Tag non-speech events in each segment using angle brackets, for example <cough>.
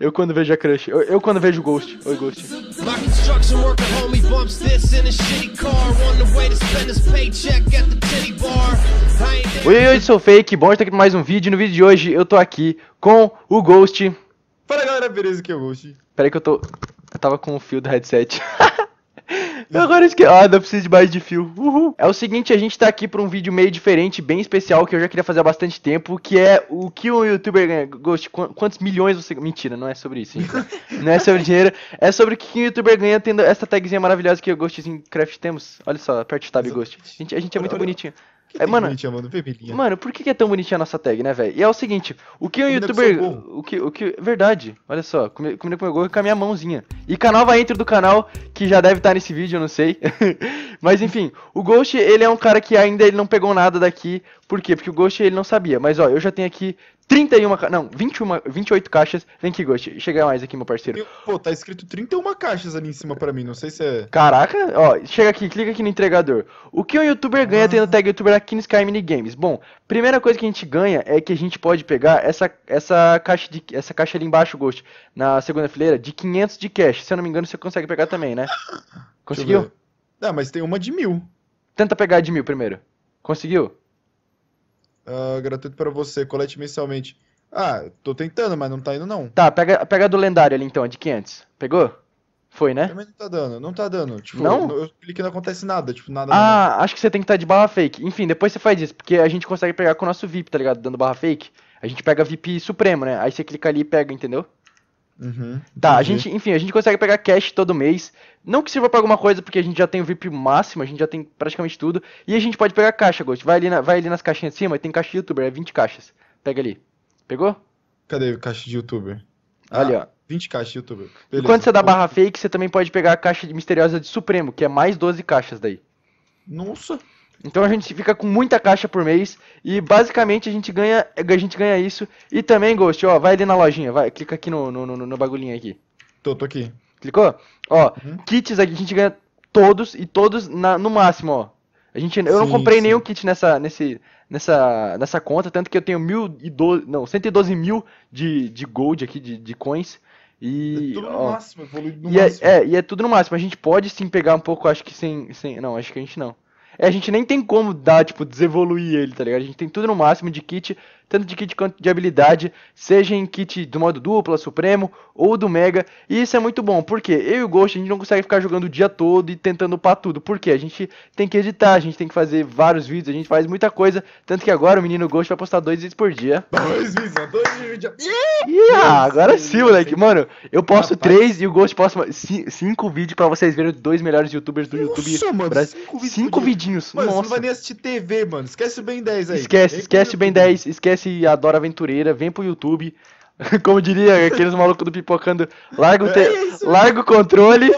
Eu quando vejo a crush. Eu, eu quando vejo o Ghost. Oi, Ghost. Oi, oi, sou Fake, bom estar aqui mais um vídeo. No vídeo de hoje eu tô aqui com o Ghost. Fala galera, beleza? Que é o Ghost. Peraí que eu tô. Eu tava com o fio do headset. <laughs> Agora esqueci. Ah, não preciso de mais de fio. Uhul. É o seguinte, a gente tá aqui pra um vídeo meio diferente, bem especial, que eu já queria fazer há bastante tempo, que é o que um youtuber ganha. Ghost, quantos milhões você. Mentira, não é sobre isso, gente. <laughs> não é sobre dinheiro. É sobre o que um youtuber ganha tendo essa tagzinha maravilhosa que o Ghostzinho Craft temos. Olha só, aperte o tab Ghost. A gente, a gente é muito bonitinho. É, mano, mano, mano, por que é tão bonitinha a nossa tag, né, velho? E é o seguinte, o que um Combina youtuber. O que, o que. Verdade, olha só, comendo com o meu gol com a minha mãozinha. E canal vai entre do canal, que já deve estar nesse vídeo, eu não sei. <laughs> mas enfim, o Ghost, ele é um cara que ainda ele não pegou nada daqui. Por quê? Porque o Ghost ele não sabia. Mas ó, eu já tenho aqui 31 caixas. Não, 21, 28 caixas. Vem aqui, Ghost. Chega mais aqui, meu parceiro. pô, tá escrito 31 caixas ali em cima para mim. Não sei se é. Caraca, ó, chega aqui, clica aqui no entregador. O que um youtuber ganha ah. tendo tag youtuber aqui no Sky Bom, Primeira coisa que a gente ganha é que a gente pode pegar essa, essa, caixa, de, essa caixa ali embaixo, Ghost, na segunda fileira, de 500 de cash. Se eu não me engano, você consegue pegar também, né? <laughs> Conseguiu? Ah, mas tem uma de mil. Tenta pegar a de mil primeiro. Conseguiu? Uh, gratuito para você, colete mensalmente. Ah, tô tentando, mas não tá indo não. Tá, pega, pega a do lendário ali então, a de 500. Pegou? Foi, né? Também não tá dando, não tá dando. Tipo, não? Eu, eu e não acontece nada, tipo, nada. Ah, acho que você tem que estar tá de barra fake. Enfim, depois você faz isso, porque a gente consegue pegar com o nosso VIP, tá ligado? Dando barra fake. A gente pega VIP supremo, né? Aí você clica ali e pega, entendeu? Uhum, tá, a gente, enfim, a gente consegue pegar cash todo mês. Não que sirva pra alguma coisa, porque a gente já tem o VIP máximo, a gente já tem praticamente tudo. E a gente pode pegar caixa, Ghost. Vai ali, na, vai ali nas caixinhas de cima, tem caixa de youtuber, é 20 caixas. Pega ali. Pegou? Cadê a caixa de youtuber? Ah, ali, ó. 20 caixas de YouTube. Beleza. quando você dá barra fake, você também pode pegar a caixa misteriosa de Supremo, que é mais 12 caixas daí. Nossa! Então a gente fica com muita caixa por mês e basicamente a gente ganha, a gente ganha isso. E também, Ghost, ó, vai ali na lojinha, vai, clica aqui no, no, no, no bagulhinho aqui. Tô, tô aqui. Clicou? Ó, uhum. kits aqui a gente ganha todos e todos na, no máximo, ó. A gente, eu sim, não comprei sim. nenhum kit nessa, nesse, nessa, nessa conta, tanto que eu tenho 1.012, não, 112 mil de, de gold aqui, de, de coins. E, é tudo no ó, máximo, no e é, máximo. É, é, e é tudo no máximo. A gente pode sim pegar um pouco, acho que sem, sem. Não, acho que a gente não. É, a gente nem tem como dar, tipo, desevoluir ele, tá ligado? A gente tem tudo no máximo de kit, tanto de kit quanto de habilidade, seja em kit do modo dupla, supremo ou do mega. E isso é muito bom, porque eu e o Ghost a gente não consegue ficar jogando o dia todo e tentando upar tudo, porque a gente tem que editar, a gente tem que fazer vários vídeos, a gente faz muita coisa. Tanto que agora o menino Ghost vai postar dois vídeos por dia. Dois vídeos, dois vídeos. Yeah, agora sim, moleque. Mano, eu posto três e o Ghost posta cinco vídeos para vocês verem os dois melhores youtubers do Nossa, YouTube. Mano, cinco, vídeos cinco vidinhos. Mano, Nossa. não vai nem assistir TV, mano. Esquece o Ben 10 aí. Esquece, esquece o Ben 10, esquece se adora aventureira, vem pro YouTube. <laughs> Como diria aqueles malucos do pipocando, larga o, te... É larga o controle.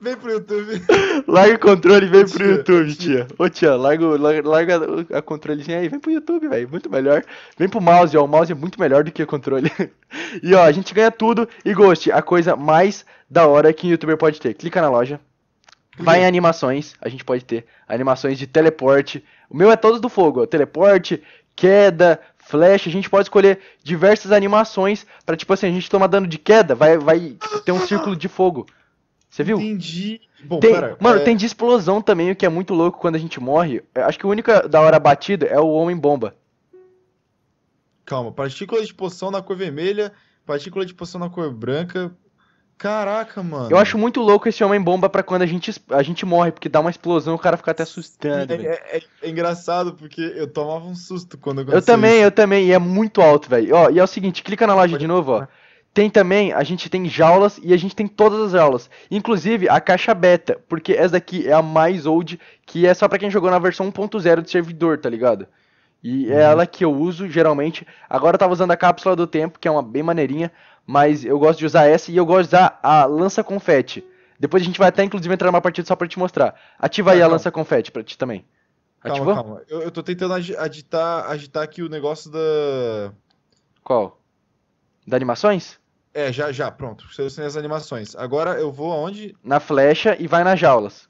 vem pro YouTube. <laughs> Larga o controle e vem pro YouTube, tia. Ô tia, larga, larga a controlezinha aí, vem pro YouTube, velho. Muito melhor. Vem pro mouse, ó. O mouse é muito melhor do que o controle. <laughs> E ó, a gente ganha tudo. E goste, a coisa mais da hora que um youtuber pode ter. Clica na loja. Vai em animações, a gente pode ter animações de teleporte. O meu é todos do fogo, teleporte, queda, flash, a gente pode escolher diversas animações para tipo assim, a gente toma dano de queda, vai vai ter um círculo de fogo. Você viu? Entendi. Bom, tem, pera, mano, é... tem de explosão também, o que é muito louco quando a gente morre. Eu acho que o único da hora batida é o homem bomba. Calma, partícula de poção na cor vermelha, partícula de poção na cor branca, Caraca, mano. Eu acho muito louco esse homem-bomba para quando a gente, a gente morre, porque dá uma explosão e o cara fica até assustando. É, é, é, é, engraçado, porque eu tomava um susto quando eu Eu também, isso. eu também, e é muito alto, velho. Ó, e é o seguinte, clica na loja de novo, ó. Tem também, a gente tem jaulas e a gente tem todas as jaulas. Inclusive a caixa beta, porque essa daqui é a mais old, que é só para quem jogou na versão 1.0 do servidor, tá ligado? E é uhum. ela que eu uso geralmente. Agora eu tava usando a cápsula do tempo, que é uma bem maneirinha mas eu gosto de usar essa e eu gosto de usar a lança confete. Depois a gente vai até inclusive entrar numa partida só para te mostrar. Ativa ah, aí calma. a lança confete para ti também. Ativou? calma. Eu, eu tô tentando agitar, agitar aqui o negócio da. Qual? Da animações? É, já, já, pronto. Selecionei as animações. Agora eu vou aonde? Na flecha e vai nas jaulas.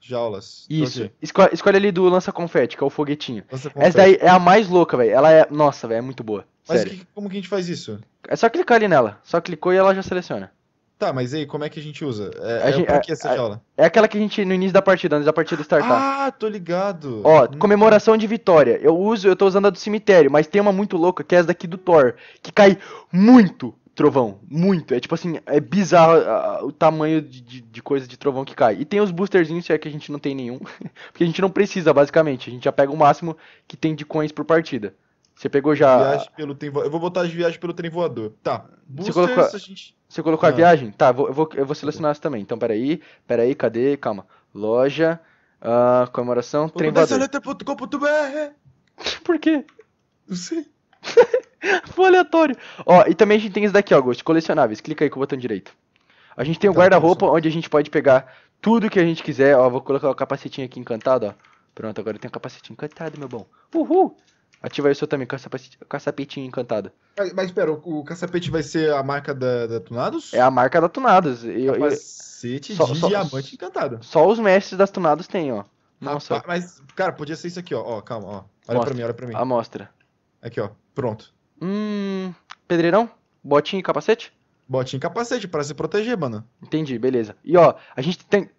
Jaulas. Então, isso. Escolhe, escolhe ali do lança confete, que é o foguetinho. Essa daí é a mais louca, velho. Ela é. Nossa, velho, é muito boa. Mas que, como que a gente faz isso? É só clicar ali nela. Só clicou e ela já seleciona. Tá, mas aí, como é que a gente usa? É, a é gente, é, é, é aquela que a gente, no início da partida, antes da partida startar. Ah, tô ligado. Ó, hum. comemoração de vitória. Eu uso, eu tô usando a do cemitério, mas tem uma muito louca, que é essa daqui do Thor, que cai muito trovão. Muito. É tipo assim, é bizarro o tamanho de, de, de, coisa de trovão que cai. E tem os boosterzinhos, se é que a gente não tem nenhum, <laughs> porque a gente não precisa, basicamente. A gente já pega o máximo que tem de coins por partida. Você pegou já. Viagem pelo trem Eu vou botar as viagens pelo trem voador. Tá. Boosters, você colocou, a, gente... você colocou a ah. viagem? Tá, vou, eu, vou, eu vou selecionar essa também. Então, peraí. Peraí, cadê? Calma. Loja. Uh, comemoração. Trem voador. <laughs> Por quê? Não sei. Foi aleatório. Ó, e também a gente tem isso daqui, ó, Augusto. Colecionáveis. Clica aí com o botão direito. A gente tem o um tá, guarda-roupa onde a gente pode pegar tudo que a gente quiser. Ó, vou colocar o capacetinho aqui encantado, ó. Pronto, agora eu tenho um capacete encantado, meu bom. Uhul! Ativa isso também, caçapetinho encantado. Mas, mas pera, o, o caçapete vai ser a marca da, da Tunados? É a marca da Tunados. Eu, Capacete eu, de só, diamante encantado. Só os mestres das Tunados tem, ó. Nossa. Ah, mas, cara, podia ser isso aqui, ó. ó calma, ó. Olha mostra. pra mim, olha pra mim. Amostra. Aqui, ó. Pronto. Hum. Pedreirão? Botinho e capacete? Botinho e capacete, pra se proteger, mano. Entendi, beleza. E ó, a gente tem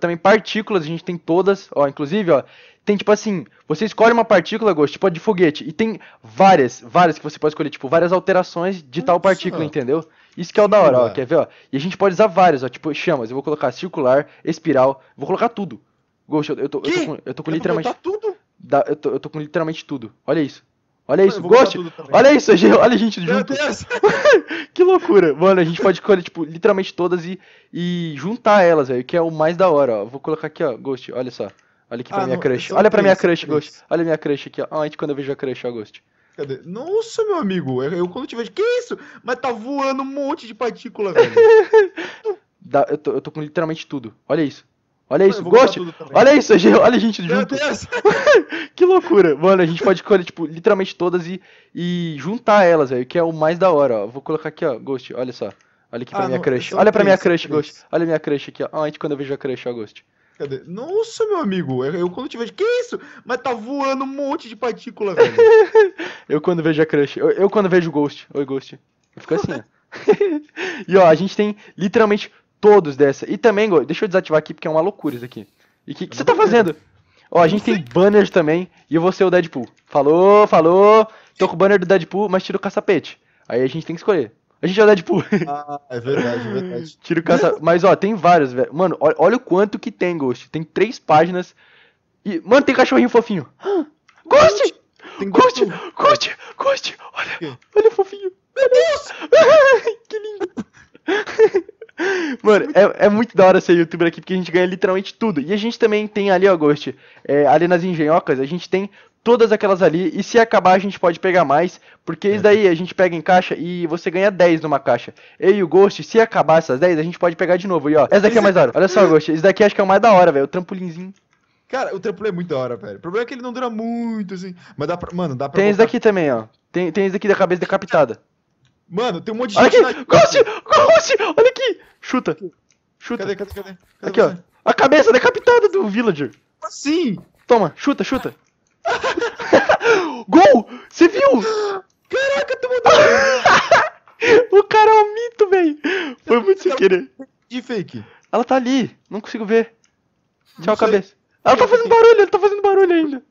também partículas, a gente tem todas, ó, inclusive, ó, tem tipo assim, você escolhe uma partícula, Ghost, tipo a de foguete, e tem várias, várias que você pode escolher, tipo, várias alterações de tal partícula, entendeu? Isso que é o da hora, ó, quer ver, ó? E a gente pode usar várias, ó, tipo, chamas, eu vou colocar circular, espiral, vou colocar tudo. Ghost, eu, tô, eu tô, com, eu tô com literalmente... Tudo? Da, eu, tô, eu tô com literalmente tudo, olha isso. Olha isso, Ghost! Olha isso, olha a gente junto. Meu Deus. <laughs> que loucura. Mano, a gente pode escolher, tipo, literalmente todas e, e juntar elas, velho, que é o mais da hora, ó. Vou colocar aqui, ó, Ghost, olha só. Olha aqui ah, pra ah, minha não, crush. Olha pra minha crush, Ghost. Olha minha crush aqui, ó. Ai, quando eu vejo a crush, ó, Ghost. Cadê? Nossa, meu amigo. Eu, quando te vejo. Que isso? Mas tá voando um monte de partícula, velho. <laughs> Dá, eu, tô, eu tô com literalmente tudo. Olha isso. Olha isso, Ghost! Olha isso, olha a gente junto. <laughs> que loucura. Mano, a gente pode escolher, tipo, literalmente todas e, e juntar elas, velho, que é o mais da hora, ó. Vou colocar aqui, ó, Ghost, olha só. Olha aqui pra ah, minha não, crush. É olha pra minha crush, Ghost. Olha minha crush aqui, ó. Ai, quando eu vejo a crush, ó, Ghost. Cadê? Nossa, meu amigo, eu, quando te vejo, que isso? Mas tá voando um monte de partícula, velho. <laughs> eu quando vejo a Crush, eu, eu quando vejo o Ghost, oi Ghost, eu fico assim, ó. <laughs> e ó, a gente tem literalmente todos dessa. E também, deixa eu desativar aqui porque é uma loucura isso aqui. E o que, que é você tá fazendo? Ó, a gente tem banners também e eu vou ser o Deadpool. Falou, falou, tô com o banner do Deadpool, mas tiro o caçapete. Aí a gente tem que escolher. A gente já é o Deadpool. Ah, é verdade, é verdade. <laughs> o caça. Mas, ó, tem vários, velho. Mano, olha, olha o quanto que tem, Ghost. Tem três páginas. E, mano, tem cachorrinho fofinho. Ghost! Tem Ghost! Ghost! Ghost! Olha! o Olha fofinho! Meu Deus! <laughs> que lindo! Mano, é, é muito da hora ser youtuber aqui, porque a gente ganha literalmente tudo. E a gente também tem ali, ó, Ghost, é, ali nas engenhocas, a gente tem todas aquelas ali. E se acabar, a gente pode pegar mais. Porque isso daí a gente pega em caixa e você ganha 10 numa caixa. Eu e o Ghost, se acabar essas 10, a gente pode pegar de novo. E ó, essa daqui é mais da hora. Olha só, hum. Ghost. esse daqui acho que é o mais da hora, velho. O trampolinzinho. Cara, o trampolim é muito da hora, velho. O problema é que ele não dura muito, assim. Mas dá pra. Mano, dá pra. Tem esse daqui também, ó. Tem, tem esse daqui da cabeça decapitada. Mano, tem um monte de olha gente. aqui! Na... Ghost! Ghost! Olha aqui! Chuta! Chuta! Cadê, cadê, cadê? cadê aqui, você? ó. A cabeça decapitada do villager. Assim! Toma, chuta, chuta. <laughs> Gol! Você viu? Caraca, tu mudou! <laughs> o cara é um mito, velho! Foi muito sem querer. E fake? Ela tá ali, não consigo ver. Tchau, cabeça. Ela tá fazendo barulho, ela tá fazendo barulho ainda.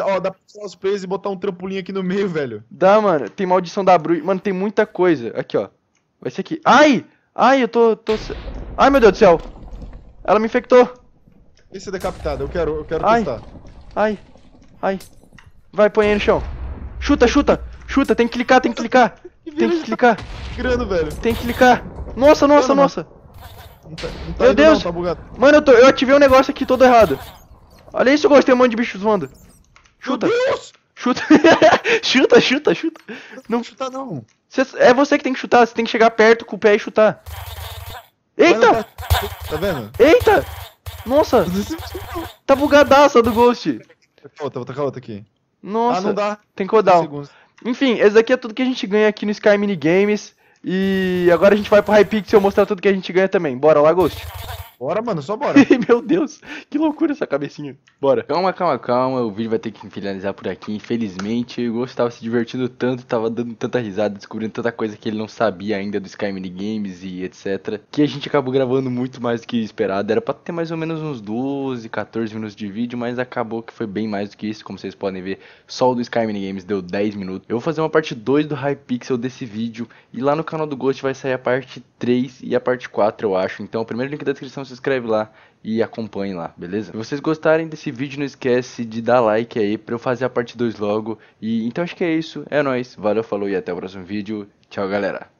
Ó, dá pra passar os plays e botar um trampolim aqui no meio, velho. Dá, mano. Tem maldição da Bru. Mano, tem muita coisa. Aqui, ó. Vai ser aqui. Ai! Ai, eu tô, tô. Ai, meu Deus do céu! Ela me infectou! Esse é decapitado, eu quero, eu quero Ai. testar. Ai! Ai! Vai, põe aí no chão. Chuta, chuta, chuta, tem que clicar, tem que clicar. Tem que clicar. Grano, velho. Tem que clicar. Nossa, nossa, nossa. Não tá, não tá Meu Deus. Não, tá Mano, eu, tô, eu ativei um negócio aqui todo errado. Olha isso, gostei um monte de bichos voando. Chuta. Meu Deus. Chuta. <laughs> chuta, chuta, chuta. Não chuta não. Cê, é você que tem que chutar, você tem que chegar perto com o pé e chutar. Eita! Tá, tá vendo? Eita! Nossa! É tá bugadaça do Ghost! Outra, vou tacar outra aqui. Nossa, ah, não dá. Tem cooldown. Enfim, esse daqui é tudo que a gente ganha aqui no Sky Mini Games. E agora a gente vai pro Hypixel mostrar tudo que a gente ganha também. Bora lá, Ghost. Bora, mano, só bora. <laughs> Meu Deus, que loucura essa cabecinha. Bora. Calma, calma, calma. O vídeo vai ter que finalizar por aqui, infelizmente. O Ghost tava se divertindo tanto, tava dando tanta risada, descobrindo tanta coisa que ele não sabia ainda do Sky Mini Games e etc. Que a gente acabou gravando muito mais do que esperado. Era pra ter mais ou menos uns 12, 14 minutos de vídeo, mas acabou que foi bem mais do que isso. Como vocês podem ver, só o do Sky Mini Games deu 10 minutos. Eu vou fazer uma parte 2 do Hypixel desse vídeo. E lá no canal do Ghost vai sair a parte 3 e a parte 4, eu acho. Então, o primeiro link da descrição se inscreve lá e acompanhe lá, beleza? Se vocês gostarem desse vídeo, não esquece de dar like aí pra eu fazer a parte 2 logo. E então acho que é isso, é nóis, valeu, falou e até o próximo vídeo. Tchau, galera!